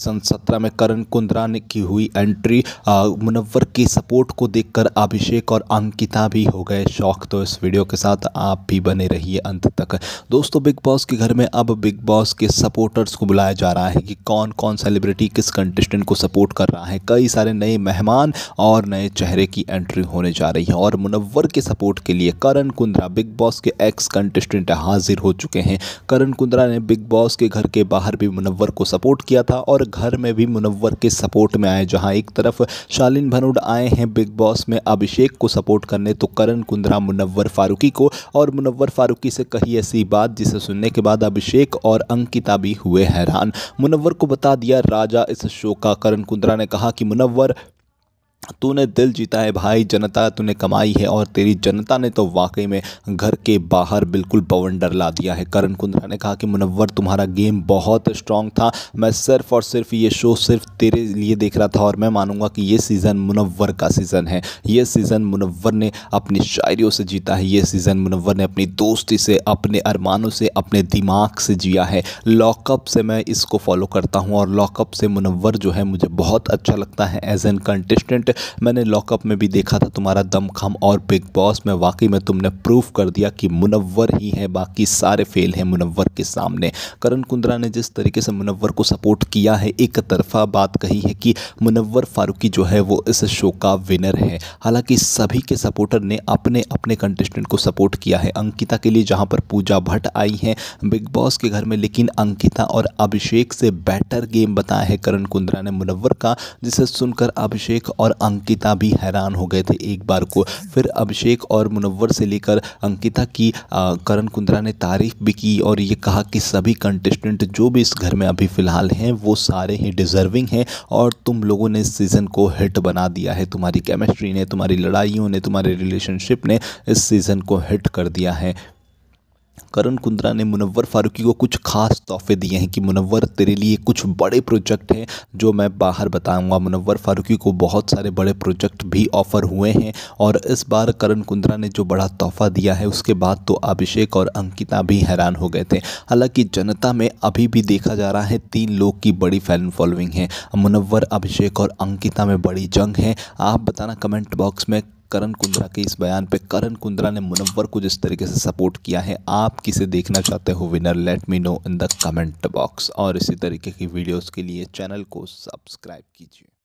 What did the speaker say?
सन सत्रह में करण कुंद्रा ने की हुई एंट्री मुनव्वर की सपोर्ट को देखकर अभिषेक और अंकिता भी हो गए शौक तो इस वीडियो के साथ आप भी बने रहिए अंत तक दोस्तों बिग बॉस के घर में अब बिग बॉस के सपोर्टर्स को बुलाया जा रहा है कि कौन कौन सेलिब्रिटी किस कंटेस्टेंट को सपोर्ट कर रहा है कई सारे नए मेहमान और नए चेहरे की एंट्री होने जा रही है और मुनव्वर के सपोर्ट के लिए Karan Kundra Big Boss ex एक्स कंटेस्टेंट हाजिर हो चुके हैं करण कुंद्रा ने बिग बॉस के घर के बाहर भी मुनव्वर को सपोर्ट किया था और घर में भी मुनवर के सपोर्ट में आए जहां एक तरफ शालिन भनोड आए हैं बिग बॉस में अभिषेक को सपोर्ट करने तो करण कुंद्रा मुनवर फारूकी को और मुनवर फारूकी से कही ऐसी बात जिसे सुनने के बाद अभिषेक और अंकिता भी हुए हैरान मुनवर को बता दिया राजा इस शो का करण कुंद्रा ने कहा कि मुनवर तूने दिल जीता है भाई जनता तूने कमाई है और तेरी जनता ने तो वाकई में घर के बाहर बिल्कुल बवंडर ला दिया है करण कुंद्रा ने कहा कि मुनव्वर तुम्हारा गेम बहुत स्ट्रांग था मैं सिर्फ और सिर्फ ये शो सिर्फ तेरे लिए देख रहा था और मैं मानूंगा कि ये सीज़न मुनव्वर का सीज़न है ये सीज़न मुनव्वर ने अपनी शायरियों से जीता है ये सीज़न मुनव्वर ने अपनी दोस्ती से अपने अरमानों से अपने दिमाग से जिया है लॉकअप से मैं इसको फॉलो करता हूँ और लॉकअप से मुनव्वर जो है मुझे बहुत अच्छा लगता है एज एन कंटेस्टेंट टैलेंट मैंने लॉकअप में भी देखा था तुम्हारा दमखम और बिग बॉस में वाकई में तुमने प्रूफ कर दिया कि मुनवर ही है बाकी सारे फेल हैं मुनवर के सामने करण कुंद्रा ने जिस तरीके से मुनवर को सपोर्ट किया है एक तरफा बात कही है कि मुनवर फारूकी जो है वो इस शो का विनर है हालांकि सभी के सपोर्टर ने अपने अपने कंटेस्टेंट को सपोर्ट किया है अंकिता के लिए जहां पर पूजा भट्ट आई हैं बिग बॉस के घर में लेकिन अंकिता और अभिषेक से बेटर गेम बताया है करण कुंद्रा ने मुनवर का जिसे सुनकर अभिषेक और अंकिता भी हैरान हो गए थे एक बार को फिर अभिषेक और मुनव्वर से लेकर अंकिता की करण कुंद्रा ने तारीफ भी की और ये कहा कि सभी कंटेस्टेंट जो भी इस घर में अभी फ़िलहाल हैं वो सारे ही डिज़र्विंग हैं और तुम लोगों ने इस सीज़न को हिट बना दिया है तुम्हारी केमिस्ट्री ने तुम्हारी लड़ाइयों ने तुम्हारे रिलेशनशिप ने इस सीज़न को हिट कर दिया है करण कुंद्रा ने मुनवर फारूकी को कुछ खास तोहफे दिए हैं कि मुनवर तेरे लिए कुछ बड़े प्रोजेक्ट हैं जो मैं बाहर बताऊंगा मुनवर फारूकी को बहुत सारे बड़े प्रोजेक्ट भी ऑफ़र हुए हैं और इस बार करण कुंद्रा ने जो बड़ा तोहफा दिया है उसके बाद तो अभिषेक और अंकिता भी हैरान हो गए थे हालांकि जनता में अभी भी देखा जा रहा है तीन लोग की बड़ी फैन फॉलोइंग है मुनवर अभिषेक और अंकिता में बड़ी जंग है आप बताना कमेंट बॉक्स में करण कुंद्रा के इस बयान पे करण कुंद्रा ने मुनव्वर को जिस तरीके से सपोर्ट किया है आप किसे देखना चाहते हो winner let me know in the comment box और इसी तरीके की वीडियोस के लिए चैनल को सब्सक्राइब कीजिए